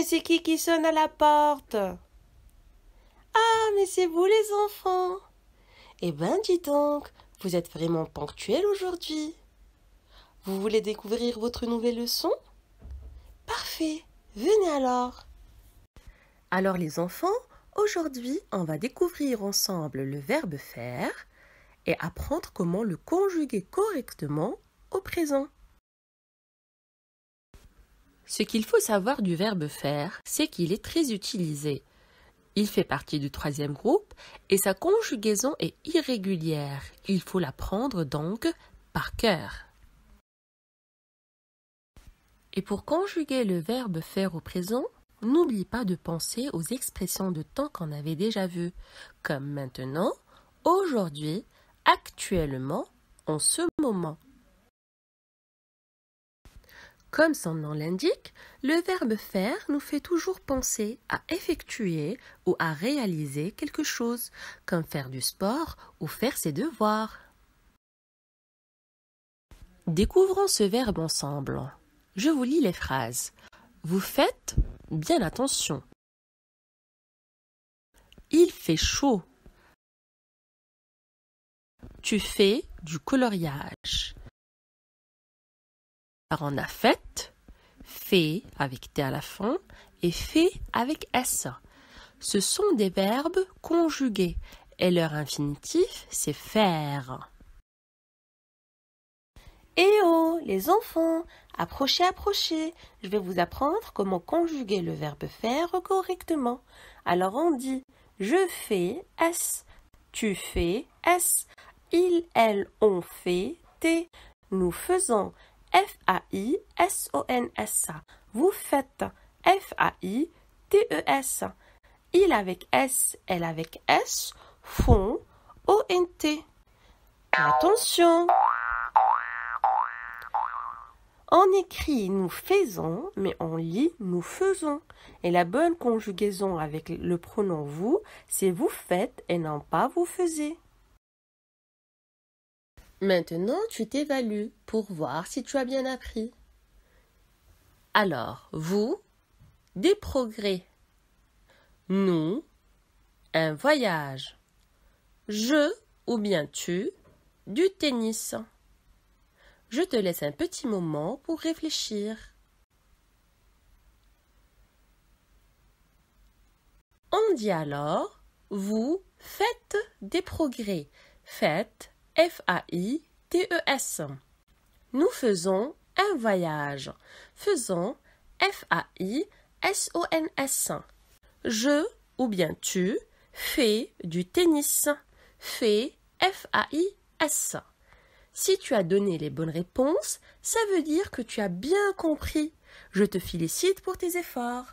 mais c'est qui qui sonne à la porte Ah, mais c'est vous les enfants Eh ben, dit donc, vous êtes vraiment ponctuels aujourd'hui. Vous voulez découvrir votre nouvelle leçon Parfait, venez alors. Alors les enfants, aujourd'hui on va découvrir ensemble le verbe faire et apprendre comment le conjuguer correctement au présent. Ce qu'il faut savoir du verbe faire, c'est qu'il est très utilisé. Il fait partie du troisième groupe et sa conjugaison est irrégulière. Il faut l'apprendre donc par cœur. Et pour conjuguer le verbe faire au présent, n'oublie pas de penser aux expressions de temps qu'on avait déjà vues, comme maintenant, aujourd'hui, actuellement, en ce moment. Comme son nom l'indique, le verbe faire nous fait toujours penser à effectuer ou à réaliser quelque chose, comme faire du sport ou faire ses devoirs. Découvrons ce verbe ensemble. Je vous lis les phrases. Vous faites bien attention. Il fait chaud. Tu fais du coloriage on a fait, fait avec T à la fin et fait avec S. Ce sont des verbes conjugués et leur infinitif c'est faire. Eh oh, les enfants, approchez, approchez. Je vais vous apprendre comment conjuguer le verbe faire correctement. Alors on dit je fais S, tu fais S, ils, elle, ont fait T, nous faisons F-A-I-S-O-N-S. Vous faites F-A-I-T-E-S. Il avec S, elle avec S, font O-N-T. Attention! On écrit nous faisons, mais on lit nous faisons. Et la bonne conjugaison avec le pronom vous, c'est vous faites et non pas vous faisiez. Maintenant, tu t'évalues pour voir si tu as bien appris. Alors, vous, des progrès. Nous, un voyage. Je ou bien tu, du tennis. Je te laisse un petit moment pour réfléchir. On dit alors, vous faites des progrès. Faites F-A-I-T-E-S. Nous faisons un voyage. Faisons F-A-I-S-O-N-S. Je ou bien tu fais du tennis. Fais F-A-I-S. Si tu as donné les bonnes réponses, ça veut dire que tu as bien compris. Je te félicite pour tes efforts.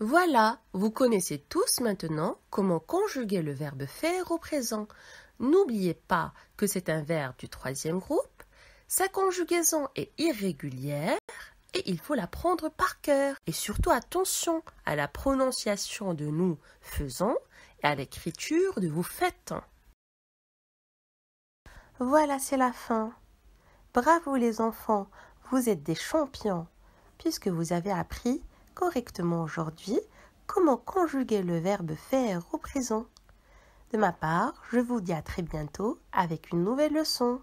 Voilà, vous connaissez tous maintenant comment conjuguer le verbe faire au présent. N'oubliez pas que c'est un verbe du troisième groupe, sa conjugaison est irrégulière et il faut l'apprendre par cœur. Et surtout attention à la prononciation de nous faisons et à l'écriture de vous faites. Voilà, c'est la fin. Bravo les enfants, vous êtes des champions, puisque vous avez appris correctement aujourd'hui comment conjuguer le verbe faire au présent. De ma part, je vous dis à très bientôt avec une nouvelle leçon.